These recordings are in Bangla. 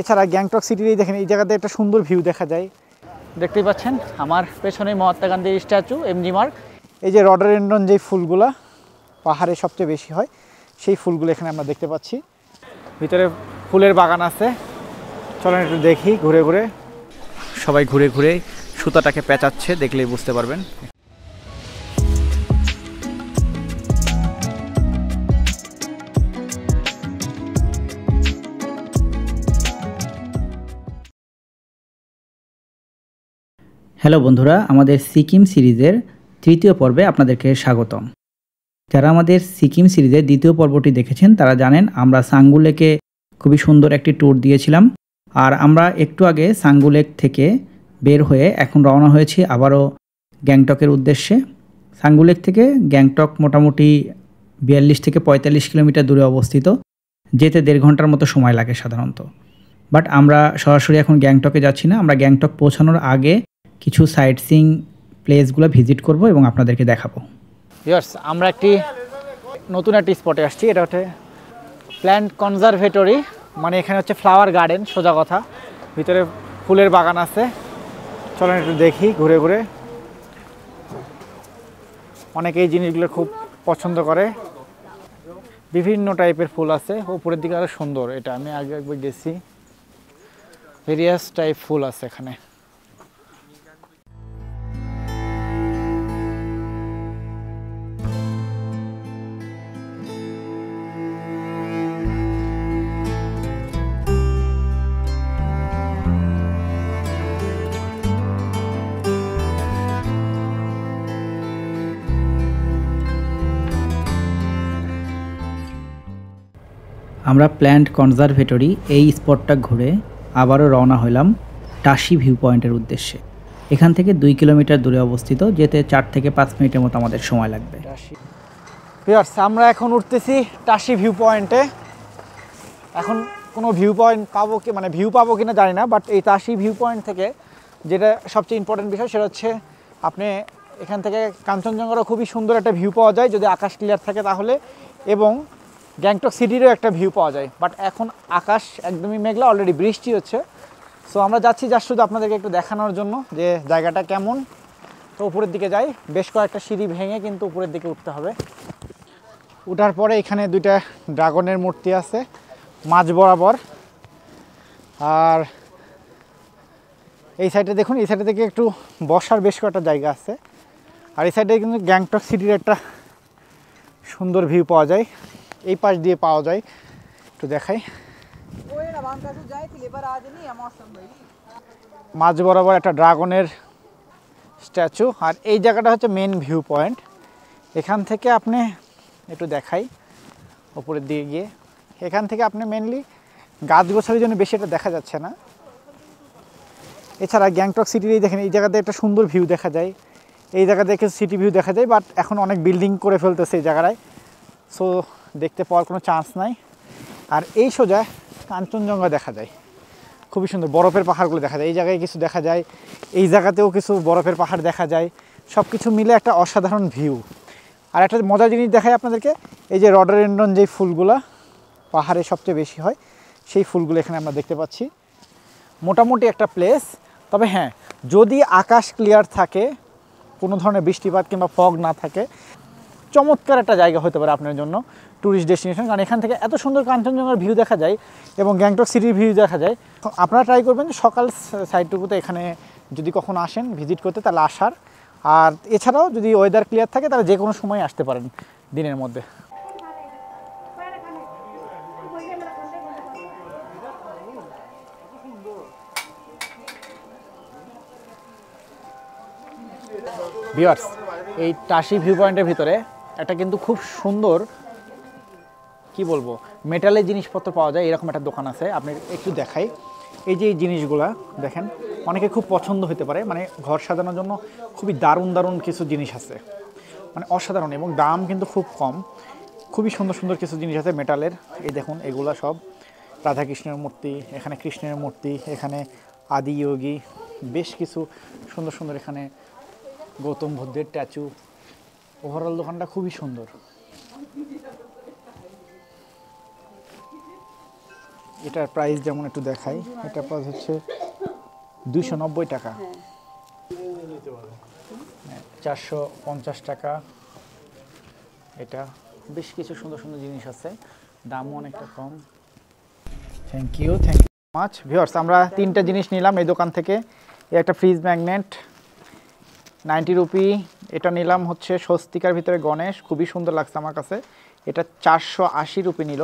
এছাড়া গ্যাংটক এই দেখেন এই জায়গাতে একটা সুন্দর ভিউ দেখা যায় দেখতেই পাচ্ছেন আমার পেছনে মহাত্মা গান্ধীর স্ট্যাচু এমজি মার্ক এই যে রডারেন্ডন যেই ফুলগুলা পাহাড়ে সবচেয়ে বেশি হয় সেই ফুলগুলো এখানে আমরা দেখতে পাচ্ছি ভিতরে ফুলের বাগান আছে চলেন একটু দেখি ঘুরে ঘুরে সবাই ঘুরে ঘুরে সুতাটাকে পেঁচাচ্ছে দেখলেই বুঝতে পারবেন হ্যালো বন্ধুরা আমাদের সিকিম সিরিজের তৃতীয় পর্বে আপনাদেরকে স্বাগতম যারা আমাদের সিকিম সিরিজের দ্বিতীয় পর্বটি দেখেছেন তারা জানেন আমরা সাঙ্গুলেকে খুবই সুন্দর একটি ট্যুর দিয়েছিলাম আর আমরা একটু আগে সাঙ্গুলেক থেকে বের হয়ে এখন রওনা হয়েছি আবারও গ্যাংটকের উদ্দেশ্যে সাঙ্গুলেক থেকে গ্যাংটক মোটামুটি বিয়াল্লিশ থেকে পঁয়তাল্লিশ কিলোমিটার দূরে অবস্থিত যেতে দেড় ঘন্টার মতো সময় লাগে সাধারণত বাট আমরা সরাসরি এখন গ্যাংটকে যাচ্ছি না আমরা গ্যাংটক পৌঁছানোর আগে কিছু সাইট সিং প্লেসগুলো ভিজিট করব এবং আপনাদেরকে দেখাবো ইয়ার্স আমরা একটি নতুন একটি স্পটে আসছি এটা হচ্ছে প্ল্যান্ট কনজারভেটরি মানে এখানে হচ্ছে ফ্লাওয়ার গার্ডেন সোজা কথা ভিতরে ফুলের বাগান আছে চলেন একটু দেখি ঘুরে ঘুরে অনেকে এই জিনিসগুলো খুব পছন্দ করে বিভিন্ন টাইপের ফুল আছে উপরের দিকে আরও সুন্দর এটা আমি আগে একবার গেছি ভেরিয়াস টাইপ ফুল আছে এখানে আমরা প্ল্যান্ট কনজারভেটরি এই স্পটটা ঘুরে আবারও রওনা হলাম টাসি ভিউ পয়েন্টের উদ্দেশ্যে এখান থেকে দুই কিলোমিটার দূরে অবস্থিত যেতে চার থেকে পাঁচ মিনিটের মতো আমাদের সময় লাগবে আমরা এখন উঠতেছি টাশি ভিউ পয়েন্টে এখন কোনো ভিউ পয়েন্ট পাবো কি মানে ভিউ পাবো কিনা জানি না বাট এই টাসি ভিউ পয়েন্ট থেকে যেটা সবচেয়ে ইম্পর্টেন্ট বিষয় সেটা হচ্ছে আপনি এখান থেকে কাঞ্চনজঙ্ঘারও খুবই সুন্দর একটা ভিউ পাওয়া যায় যদি আকাশ ক্লিয়ার থাকে তাহলে এবং গ্যাংটক সিটিরও একটা ভিউ পাওয়া যায় বাট এখন আকাশ একদমই মেঘলা অলরেডি বৃষ্টি হচ্ছে সো আমরা যাচ্ছি যার শুধু আপনাদেরকে একটু দেখানোর জন্য যে জায়গাটা কেমন তো উপরের দিকে যাই বেশ কয়েকটা সিঁড়ি ভেঙে কিন্তু উপরের দিকে উঠতে হবে উঠার পরে এখানে দুইটা ড্রাগনের মূর্তি আছে মাঝ বরাবর আর এই সাইডে দেখুন এই সাইডে থেকে একটু বসার বেশ কয়েকটা জায়গা আছে আর এই সাইডে কিন্তু গ্যাংটক সিটির একটা সুন্দর ভিউ পাওয়া যায় এই পাশ দিয়ে পাওয়া যায় একটু দেখাই মাঝ বরাবর একটা ড্রাগনের স্ট্যাচু আর এই জায়গাটা হচ্ছে মেন ভিউ পয়েন্ট এখান থেকে আপনি একটু দেখাই ওপরের দিকে গিয়ে এখান থেকে আপনি মেনলি গাছ গোছালির জন্য বেশি এটা দেখা যাচ্ছে না এছাড়া গ্যাংটক সিটিতেই দেখেন এই জায়গাতে একটা সুন্দর ভিউ দেখা যায় এই জায়গাতে কিছু সিটি ভিউ দেখা যায় বাট এখন অনেক বিল্ডিং করে ফেলতেছে এই জায়গাটায় সো দেখতে পাওয়ার কোনো চান্স নাই আর এই সোজা কাঞ্চনজঙ্ঘা দেখা যায় খুবই সুন্দর বরফের পাহাড়গুলো দেখা যায় এই জায়গায় কিছু দেখা যায় এই জায়গাতেও কিছু বরফের পাহাড় দেখা যায় সব কিছু মিলে একটা অসাধারণ ভিউ আর একটা মজার জিনিস দেখায় আপনাদেরকে এই যে রডারেন্ডন যেই ফুলগুলা পাহাড়ে সবচেয়ে বেশি হয় সেই ফুলগুলো এখানে আমরা দেখতে পাচ্ছি মোটামুটি একটা প্লেস তবে হ্যাঁ যদি আকাশ ক্লিয়ার থাকে কোনো ধরনের বৃষ্টিপাত কিংবা ফগ না থাকে চমৎকার একটা জায়গা হতে পারে আপনার জন্য ট্যুরিস্ট ডেস্টিনেশন কারণ এখান থেকে এত সুন্দর কাঞ্চনজঙ্ঘার ভিউ দেখা যায় এবং গ্যাংটক সিটির ভিউ দেখা যায় আপনারা ট্রাই করবেন সকাল সাইডটুকুতে এখানে যদি কখনো আসেন ভিজিট করতে তাহলে আসার আর এছাড়াও যদি ওয়েদার ক্লিয়ার থাকে তাহলে যে কোনো সময় আসতে পারেন দিনের মধ্যে ভিউয়ার্স এই টাসি ভিউ পয়েন্টের ভিতরে এটা কিন্তু খুব সুন্দর কি বলবো মেটালের জিনিসপত্র পাওয়া যায় এরকম একটা দোকান আছে আপনি একটু দেখাই এই যে এই জিনিসগুলা দেখেন অনেকে খুব পছন্দ হতে পারে মানে ঘর সাজানোর জন্য খুবই দারুণ দারুণ কিছু জিনিস আছে মানে অসাধারণ এবং দাম কিন্তু খুব কম খুবই সুন্দর সুন্দর কিছু জিনিস আছে মেটালের এই দেখুন এগুলা সব রাধাকৃষ্ণের মূর্তি এখানে কৃষ্ণের মূর্তি এখানে আদি যোগী বেশ কিছু সুন্দর সুন্দর এখানে গৌতম বুদ্ধের ট্যাচু ওভারঅল দোকানটা খুবই সুন্দর এটার প্রাইস যেমন একটু দেখাই এটা প্রাইস হচ্ছে দুইশো নব্বই টাকা চারশো পঞ্চাশ টাকা এটা বেশ কিছু সুন্দর সুন্দর জিনিস আছে দামও অনেকটা কম থ্যাংক ইউ থ্যাংক ইউ মাছ ভিওর্স আমরা তিনটা জিনিস নিলাম এই দোকান থেকে একটা ফ্রিজ ম্যাগনেট নাইনটি রুপি এটা নিলাম হচ্ছে স্বস্তিকার ভিতরে গণেশ খুবই সুন্দর লাগছে আমার কাছে এটা চারশো আশি রুপি নিল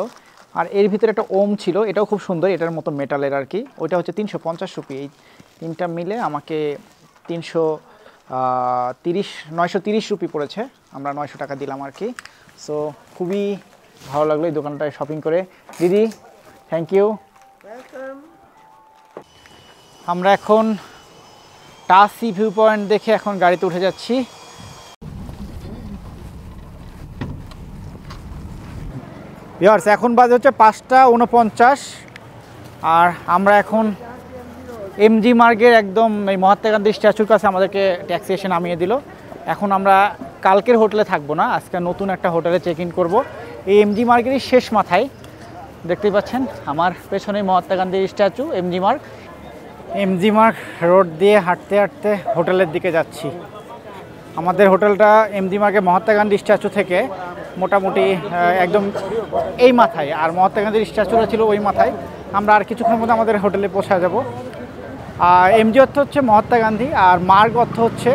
আর এর ভিতরে একটা ওম ছিল এটাও খুব সুন্দর এটার মতো মেটালের আর কি ওইটা হচ্ছে তিনশো পঞ্চাশ রুপি এই তিনটা মিলে আমাকে তিনশো তিরিশ নয়শো তিরিশ রুপি পড়েছে আমরা নয়শো টাকা দিলাম আর কি সো খুবই ভালো লাগলো এই দোকানটায় শপিং করে দিদি থ্যাংক ইউ আমরা এখন টাসি ভিউ পয়েন্ট দেখে এখন গাড়িতে উঠে যাচ্ছি ইয়ার্স এখন বাজে হচ্ছে পাঁচটা উনপঞ্চাশ আর আমরা এখন এমজি মার্গের একদম এই মহাত্মা গান্ধী স্ট্যাচুর কাছে আমাদেরকে ট্যাক্সি এসে নামিয়ে দিল এখন আমরা কালকের হোটেলে থাকবো না আজকে নতুন একটা হোটেলে চেক ইন করবো এই এমজি মার্গেরই শেষ মাথায় দেখতেই পাচ্ছেন আমার পেছনে মহাত্মা গান্ধীর statue MG Marg MG Marg road দিয়ে হাঁটতে হাঁটতে হোটেলের দিকে যাচ্ছি আমাদের হোটেলটা এমজি মার্কে মহাত্মা গান্ধী স্ট্যাচু থেকে মোটামুটি একদম এই মাথায় আর মহাত্মা গান্ধীর স্ট্যাচুটা ছিল ওই মাথায় আমরা আর কিছুক্ষণের মধ্যে আমাদের হোটেলে পৌঁছা যাব আর এমজি অর্থ হচ্ছে মহাত্মা গান্ধী আর মার্গ অর্থ হচ্ছে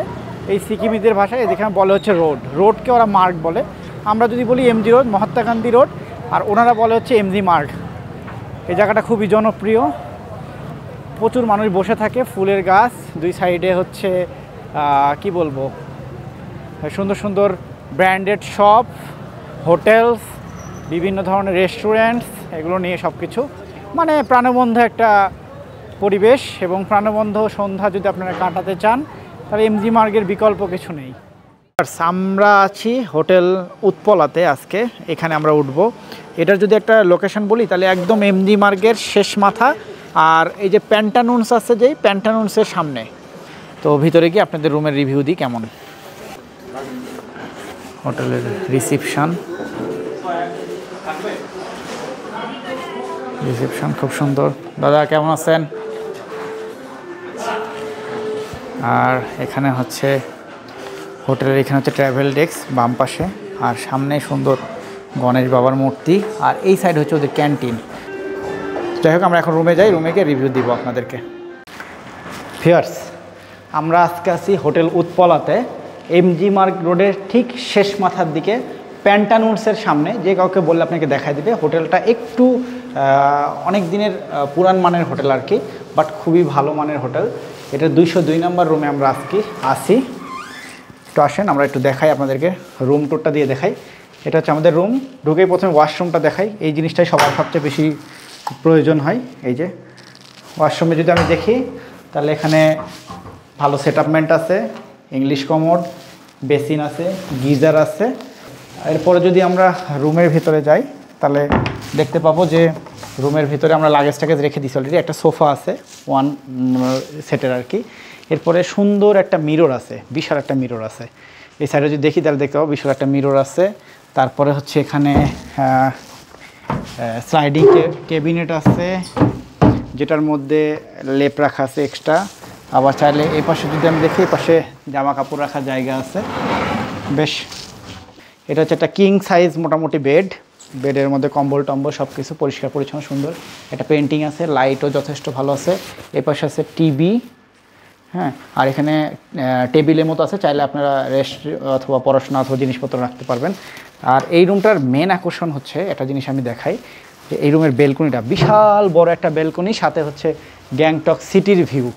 এই সিকিমিদের ভাষায় যেখানে বলে হচ্ছে রোড রোডকে ওরা মার্গ বলে আমরা যদি বলি MG road Mahatma Gandhi road আর ওনারা বলে হচ্ছে এমজি মার্গ এই জায়গাটা খুবই জনপ্রিয় প্রচুর মানুষ বসে থাকে ফুলের গাছ দুই সাইডে হচ্ছে কি বলবো সুন্দর সুন্দর ব্র্যান্ডেড শপ হোটেলস বিভিন্ন ধরনের রেস্টুরেন্টস এগুলো নিয়ে সব কিছু মানে প্রাণবন্ধ একটা পরিবেশ এবং প্রাণবন্ধ সন্ধ্যা যদি আপনারা কাটাতে চান তাহলে এমজি মার্গের বিকল্প কিছু নেই আমরা আছি হোটেল উৎপলাতে আজকে এখানে আমরা উঠব এটার যদি একটা লোকেশন বলি তাহলে একদম এমজি মার্গের শেষ মাথা আর এই যে প্যান্টানুনস আছে যেই প্যান্টানুনসের সামনে তো ভিতরে কি আপনাদের রুমের রিভিউ দিই কেমন হোটেলের রিসিপশান রিসিপশান খুব সুন্দর দাদা কেমন আছেন আর এখানে হচ্ছে হোটেলের এখানে হচ্ছে ট্রাভেল ডেস্ক বাম পাশে আর সামনে সুন্দর গণেশ বাবার মূর্তি আর এই সাইড হচ্ছে ওদের ক্যান্টিন যাই হোক আমরা এখন রুমে যাই রুমে গিয়ে রিভিউ দিব আপনাদেরকে ফিয়ার্স আমরা আজকে আছি হোটেল উৎপলাতে এমজি মার্ক রোডের ঠিক শেষ মাথার দিকে প্যান্টানুন্সের সামনে যে কাউকে বললে আপনাকে দেখা দিবে হোটেলটা একটু অনেক দিনের পুরান মানের হোটেল আর কি বাট খুবই ভালো মানের হোটেল এটা দুইশো দুই নম্বর রুমে আমরা আজকে আসি একটু আসেন আমরা একটু দেখাই আপনাদেরকে রুম টুরটা দিয়ে দেখাই এটা হচ্ছে আমাদের রুম ঢুকেই প্রথমে ওয়াশরুমটা দেখাই এই জিনিসটাই সবার সবচেয়ে বেশি প্রয়োজন হয় এই যে ওয়াশরুমে যদি আমি দেখি তাহলে এখানে ভালো সেটআপমেন্ট আছে ইংলিশ কমোড বেসিন আছে গিজার আছে এরপরে যদি আমরা রুমের ভিতরে যাই তাহলে দেখতে পাবো যে রুমের ভিতরে আমরা লাগেজ টাগেজ রেখে দিচ্ছি অলরেডি একটা সোফা আছে ওয়ান সেটের আর কি এরপরে সুন্দর একটা মিরর আছে বিশাল একটা মিরর আছে এই সাইডে যদি দেখি তাহলে দেখতে পাবো বিশাল একটা মিরর আছে তারপরে হচ্ছে এখানে স্লাইডিং ক্যাবিনেট আছে যেটার মধ্যে লেপ রাখা আছে এক্সট্রা আবার চাইলে এ পাশে যদি আমি দেখি এ পাশে জামা কাপড় রাখার জায়গা আছে বেশ এটা হচ্ছে একটা কিং সাইজ মোটামুটি বেড বেডের মধ্যে কম্বল টম্বল সব কিছু পরিষ্কার পরিচ্ছন্ন সুন্দর একটা পেন্টিং আছে লাইটও যথেষ্ট ভালো আছে এ পাশে আছে টিভি হ্যাঁ আর এখানে টেবিলের মতো আছে চাইলে আপনারা রেস্ট অথবা পড়াশোনা অথবা জিনিসপত্র রাখতে পারবেন আর এই রুমটার মেন আকর্ষণ হচ্ছে একটা জিনিস আমি দেখাই যে এই রুমের বেলকনিটা বিশাল বড় একটা বেলকনি সাথে হচ্ছে গ্যাংটক সিটির ভিউ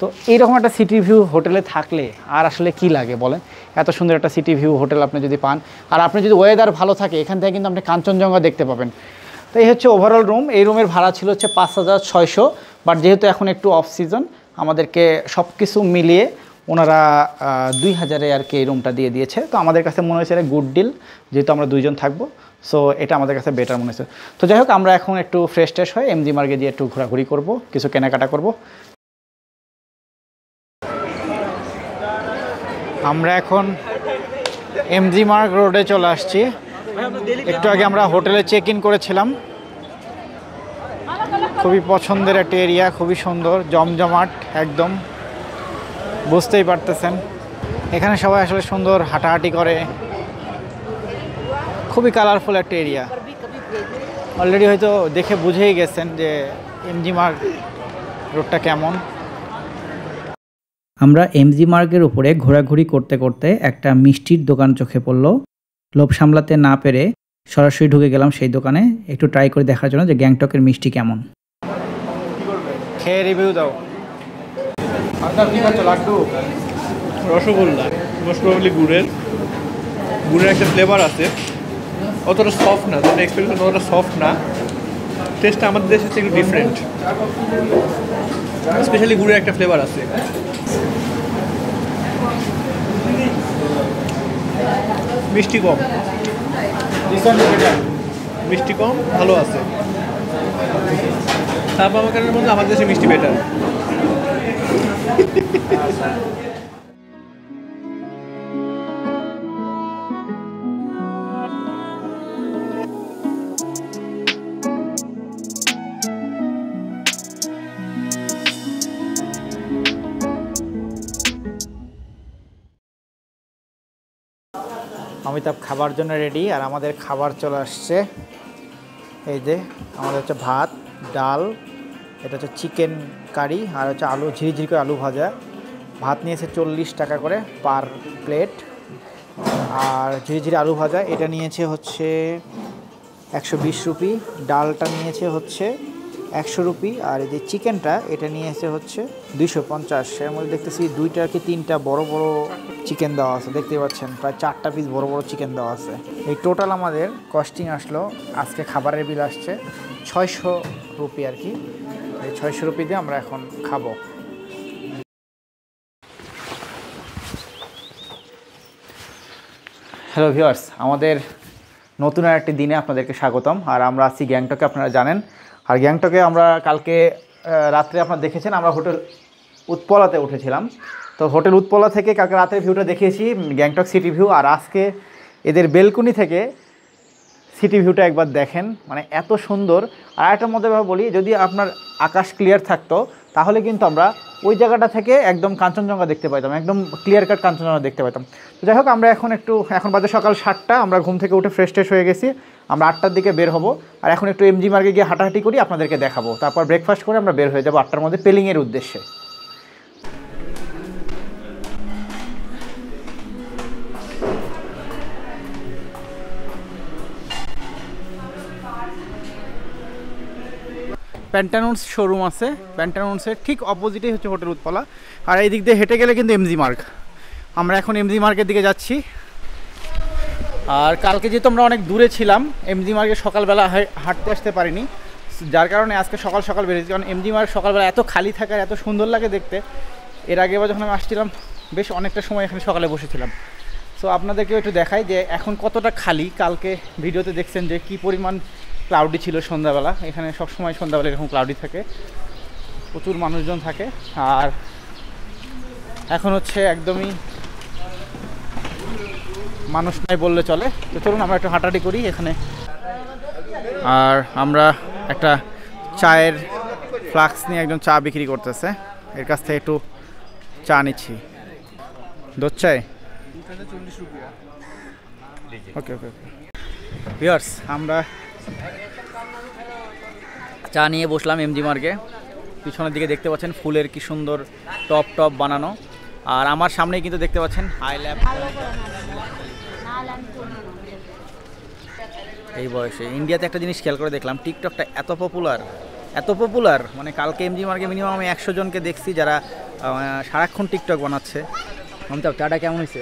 তো এইরকম একটা সিটি ভিউ হোটেলে থাকলে আর আসলে কি লাগে বলেন এত সুন্দর একটা সিটি ভিউ হোটেল আপনি যদি পান আর আপনি যদি ওয়েদার ভালো থাকে এখান থেকে কিন্তু আপনি কাঞ্চনজঙ্ঘা দেখতে পাবেন তো এই হচ্ছে ওভারঅল রুম এই রুমের ভাড়া ছিল হচ্ছে পাঁচ হাজার ছয়শো বাট যেহেতু এখন একটু অফ সিজন আমাদেরকে সব কিছু মিলিয়ে ওনারা দুই হাজারে আর কি এই রুমটা দিয়ে দিয়েছে তো আমাদের কাছে মনে হয়েছে গুড ডিল যেহেতু আমরা দুইজন থাকবো সো এটা আমাদের কাছে বেটার মনে হয়েছে তো যাই হোক আমরা এখন একটু ফ্রেশ ট্রেশ হয়ে এমজি মার্গে দিয়ে একটু ঘোরাঘুরি করব কিছু কেনাকাটা করব আমরা এখন এমজি মার্গ রোডে চলে আসছি একটু আগে আমরা হোটেলে চেক ইন করেছিলাম খুবই পছন্দের একটা এরিয়া খুবই সুন্দর জমজমাট একদম বুঝতেই পারতেছেন এখানে সবাই আসলে সুন্দর হাঁটাহাঁটি করে খুবই কালারফুল একটা এরিয়া অলরেডি হয়তো দেখে বুঝেই গেছেন যে এমজি মার্গ রোডটা কেমন আমরা এমজি মার্গের উপরে ঘোরাঘুরি করতে করতে একটা মিষ্টির দোকান চোখে পড়ল লোভ সামলাতে না পেরে সরাসরি ঢুকে গেলাম সেই দোকানে একটু ট্রাই করে দেখার জন্য যে গ্যাংটকের মিষ্টি কেমন খেয়ে রিভিউ দাও আচ্ছা, লাড্ডু রসগোল্লা মোস্ট প্রবলি গুড়ের গুড়ের একটা ফ্লেভার আছে অতটা সফট না যেটা এক্সপেরিয়েন্স অতটা সফট না টেস্টটা আমাদের দেশে একটু ডিফারেন্ট স্পেশালি গুড়ের একটা ফ্লেভার আছে মিষ্টি কম মিষ্টি কম ভালো আছে চা বাবা কারণের মধ্যে আমাদের দেশে মিষ্টি বেটার অমিতাভ খাবার জন্য রেডি আর আমাদের খাবার চলে আসছে এই যে আমাদের হচ্ছে ভাত ডাল এটা হচ্ছে চিকেন কারি আর হচ্ছে আলু ঝিরিঝিরি করে আলু ভাজা ভাত নিয়েছে চল্লিশ টাকা করে পার প্লেট আর ঝিরিঝিরি আলু ভাজা এটা নিয়েছে হচ্ছে একশো বিশ রুপি ডালটা নিয়েছে হচ্ছে একশো রুপি আর এই যে চিকেনটা এটা নিয়েছে হচ্ছে দুইশো পঞ্চাশ এর মধ্যে দেখতেছি দুইটা কি তিনটা বড় বড় চিকেন দেওয়া আছে দেখতে পাচ্ছেন প্রায় চারটা পিস বড় বড় চিকেন দেওয়া আছে এই টোটাল আমাদের কস্টিং আসলো আজকে খাবারের বিল আসছে ছয়শো রুপি আর কি ছয়শো রুপি দিয়ে আমরা এখন খাবো হ্যালো ভিওয়ার্স আমাদের নতুন আর একটি দিনে আপনাদেরকে স্বাগতম আর আমরা আছি গ্যাংটকে আপনারা জানেন আর গ্যাংটকে আমরা কালকে রাত্রে আপনারা দেখেছেন আমরা হোটেল উৎপলাতে উঠেছিলাম তো হোটেল উৎপলা থেকে কালকে রাতের ভিউটা দেখিয়েছি গ্যাংটক সিটি ভিউ আর আজকে এদের বেলকুনি থেকে সিটি ভিউটা একবার দেখেন মানে এত সুন্দর আর একটা মধ্যে বলি যদি আপনার আকাশ ক্লিয়ার থাকতো তাহলে কিন্তু আমরা ওই জায়গাটা থেকে একদম কাঞ্চনজঙ্ঘা দেখতে পাইতাম একদম ক্লিয়ার কাট কাঞ্চনজঙ্ঘা দেখতে পাইতাম তো যাই হোক আমরা এখন একটু এখন বাজে সকাল সাতটা আমরা ঘুম থেকে উঠে ফ্রেশ ট্রেশ হয়ে গেছি আমরা আটটার দিকে বের হবো আর এখন একটু এমজি মার্গে গিয়ে হাঁটাহাঁটি করি আপনাদেরকে দেখাবো তারপর ব্রেকফাস্ট করে আমরা বের হয়ে যাবো আটটার মধ্যে পেলিংয়ের উদ্দেশ্যে প্যান্টানুন্স শোরুম আছে প্যান্টানুন্সের ঠিক অপোজিটেই হচ্ছে হোটেল উৎপলা আর এই দিক দিয়ে হেঁটে গেলে কিন্তু এমজি মার্ক আমরা এখন এমজি মার্কের দিকে যাচ্ছি আর কালকে যেহেতু আমরা অনেক দূরে ছিলাম এমজি মার্কে সকালবেলা হাঁটতে আসতে পারিনি যার কারণে আজকে সকাল সকাল বেরিয়েছি কারণ এমজি মার্ক সকালবেলা এত খালি থাকার এত সুন্দর লাগে দেখতে এর আগে বা যখন আমি আসছিলাম বেশ অনেকটা সময় এখানে সকালে বসেছিলাম সো আপনাদেরকেও একটু দেখাই যে এখন কতটা খালি কালকে ভিডিওতে দেখছেন যে কি পরিমাণ ক্লাউডি ছিল সন্ধ্যাবেলা এখানে সবসময় সন্ধ্যাবেলা এরকম ক্লাউডি থাকে প্রচুর মানুষজন থাকে আর এখন হচ্ছে একদমই মানুষ নাই বললে চলে তো চলুন আমরা একটু হাঁটাহাঁটি করি এখানে আর আমরা একটা চায়ের ফ্লাক্স নিয়ে একজন চা বিক্রি করতেছে এর কাছ থেকে একটু চা নিচ্ছি দুধ চাই ওকে ওকে ওকে আমরা চা নিয়ে বসলাম এমজি মার্কে পিছনের দিকে দেখতে পাচ্ছেন ফুলের কি সুন্দর টপ টপ বানানো আর আমার সামনেই কিন্তু দেখতে পাচ্ছেন আই ল্যাব এই বয়সে ইন্ডিয়াতে একটা জিনিস খেয়াল করে দেখলাম টিকটকটা এত পপুলার এত পপুলার মানে কালকে এমজি মার্কে মিনিমাম আমি একশো জনকে দেখছি যারা সারাক্ষণ টিকটক বানাচ্ছে মমতাব চাটা কেমন হয়েছে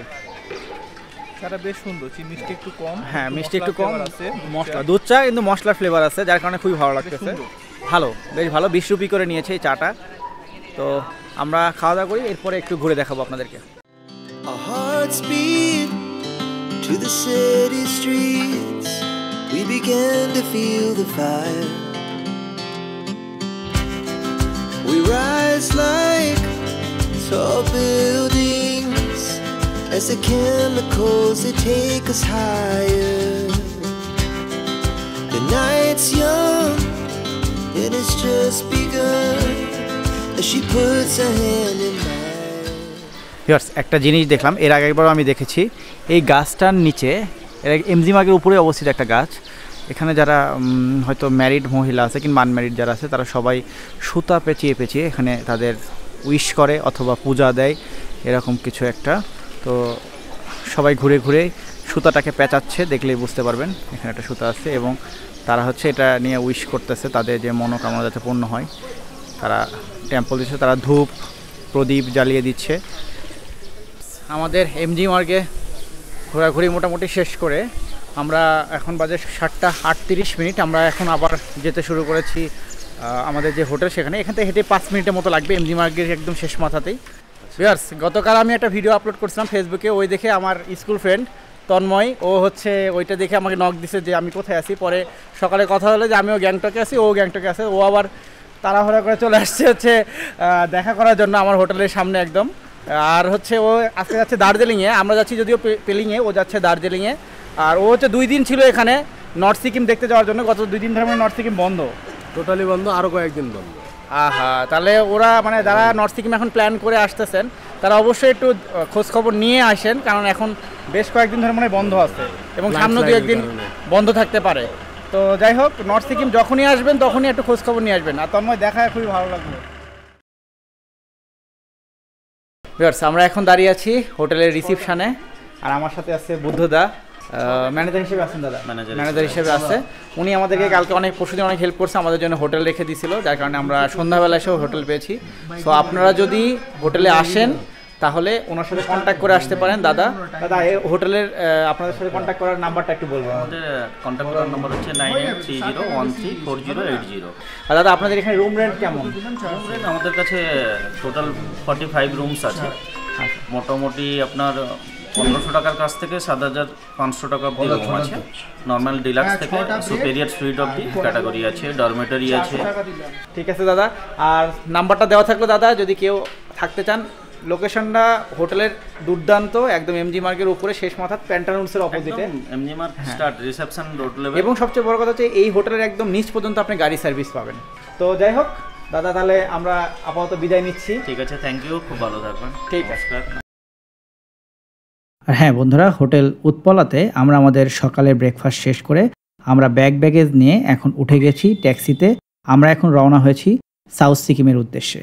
চাটা বেশ সুন্দর মিষ্টি একটু কম হ্যাঁ মিষ্টি একটু কম আছে মশলা দুধ চা কিন্তু মশলার ফ্লেভার আছে যার কারণে খুবই ভালো লাগতেছে ভালো বেশ ভালো বিশ রুপি করে নিয়েছে এই চাটা তো আমরা খাওয়া দাওয়া করি এরপরে একটু ঘুরে দেখাবো আপনাদেরকে To the city streets, we began to feel the fire. We rise like tall buildings. As the chemicals, they take us higher The night's young, and it's just begun As she puts her hand in mine একটা জিনিস দেখলাম এর আগে একবার আমি দেখেছি এই গাছটার নিচে এর এমজি মার্গের উপরে অবস্থিত একটা গাছ এখানে যারা হয়তো ম্যারিড মহিলা আছে কিংবা আনম্যারিড যারা আছে তারা সবাই সুতা পেঁচিয়ে পেঁচিয়ে এখানে তাদের উইশ করে অথবা পূজা দেয় এরকম কিছু একটা তো সবাই ঘুরে ঘুরে সুতাটাকে পেঁচাচ্ছে দেখলেই বুঝতে পারবেন এখানে একটা সুতা আছে এবং তারা হচ্ছে এটা নিয়ে উইশ করতেছে তাদের যে মনোকামনা যাতে পূর্ণ হয় তারা টেম্পল দিচ্ছে তারা ধূপ প্রদীপ জ্বালিয়ে দিচ্ছে আমাদের এমজি মার্গে ঘোরাঘুরি মোটামুটি শেষ করে আমরা এখন বাজে সাতটা আটত্রিশ মিনিট আমরা এখন আবার যেতে শুরু করেছি আমাদের যে হোটেল সেখানে এখান থেকে হেঁটে পাঁচ মিনিটের মতো লাগবে এমজি মার্গের একদম শেষ মাথাতেই ভিউয়ার্স গতকাল আমি একটা ভিডিও আপলোড করছিলাম ফেসবুকে ওই দেখে আমার স্কুল ফ্রেন্ড তন্ময় ও হচ্ছে ওইটা দেখে আমাকে নক দিছে যে আমি কোথায় আছি পরে সকালে কথা হলো যে আমিও গ্যাংটকে আছি ও গ্যাংটকে আছে ও আবার তাড়াহুড়া করে চলে আসছে হচ্ছে দেখা করার জন্য আমার হোটেলের সামনে একদম আর হচ্ছে ও আজকে যাচ্ছে দার্জিলিংয়ে আমরা যাচ্ছি যদিও পেলিংয়ে ও যাচ্ছে দার্জিলিংয়ে আর ও হচ্ছে দুই দিন ছিল এখানে নর্থ সিকিম দেখতে যাওয়ার জন্য গত দুই দিন ধরে মানে নর্থ সিকিম বন্ধ টোটালি বন্ধ আরও কয়েকদিন বন্ধ আহা তাহলে ওরা মানে যারা নর্থ সিকিমে এখন প্ল্যান করে আসতেছেন তারা অবশ্যই একটু খোঁজখবর নিয়ে আসেন কারণ এখন বেশ কয়েকদিন ধরে মনে বন্ধ আছে এবং সামনে দু একদিন বন্ধ থাকতে পারে তো যাই হোক নর্থ সিকিম যখনই আসবেন তখনই একটু খোঁজখবর নিয়ে আসবেন আর তন্ময় দেখা খুবই ভালো লাগলো আমরা এখন দাঁড়িয়ে আছি হোটেলের রিসিপশানে আর আমার সাথে আছে বুদ্ধদা ম্যানেজার হিসেবে আছেন দাদা ম্যানেজার ম্যানেজার হিসেবে আছে উনি আমাদেরকে হ্যাঁ। কালকে অনেক পরশুদিন অনেক হেল্প করছে আমাদের জন্য হোটেল রেখে দিছিল যার কারণে আমরা সন্ধ্যাবেলা এসেও হোটেল পেয়েছি সো আপনারা যদি হোটেলে আসেন তাহলে ওনার সাথে কন্ট্যাক্ট করে আসতে পারেন দাদা দাদা এই হোটেলের আপনাদের সাথে কন্ট্যাক্ট করার নাম্বারটা একটু বলবো আমাদের কন্ট্যাক্ট করার নাম্বার হচ্ছে nine eight three zero one three four zero eight zero আর দাদা আপনাদের এখানে রুম রেন্ট কেমন রেন্ট আমাদের কাছে টোটাল ফর্টি ফাইভ রুমস আছে আচ্ছা। মোটামুটি আপনার পনেরোশো টাকার কাছ থেকে সাত হাজার পাঁচশো টাকা পর্যন্ত আছে নর্মাল ডিলাক্স হ্যাঁ, থেকে সুপেরিয়ার সুইট দি ক্যাটাগরি আছে ডরমেটারি আছে ঠিক আছে দাদা আর নাম্বারটা দেওয়া থাকলো দাদা যদি কেউ থাকতে চান লোকেশনটা হোটেলের দুর্দান্ত একদম এমজি মার্কের উপরে শেষ মাথা প্যান্টানুন্সের অপোজিটে MG Marg start reception road level এবং সবচেয়ে বড় কথা হচ্ছে এই হোটেলের একদম নিচ পর্যন্ত আপনি গাড়ি সার্ভিস পাবেন তো যাই হোক দাদা তাহলে আমরা আপাতত বিদায় নিচ্ছি ঠিক আছে থ্যাংক ইউ খুব ভালো থাকবেন ঠিক আছে আর হ্যাঁ বন্ধুরা হোটেল উৎপলাতে আমরা আমাদের সকালের ব্রেকফাস্ট শেষ করে আমরা ব্যাগ ব্যাগেজ নিয়ে এখন উঠে গেছি ট্যাক্সিতে আমরা এখন রওনা হয়েছি সাউথ সিকিমের উদ্দেশ্যে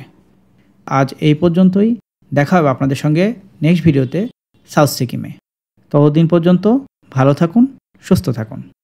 আজ এই পর্যন্তই দেখা হবে আপনাদের সঙ্গে নেক্সট ভিডিওতে সাউথ সিকিমে ততদিন পর্যন্ত ভালো থাকুন সুস্থ থাকুন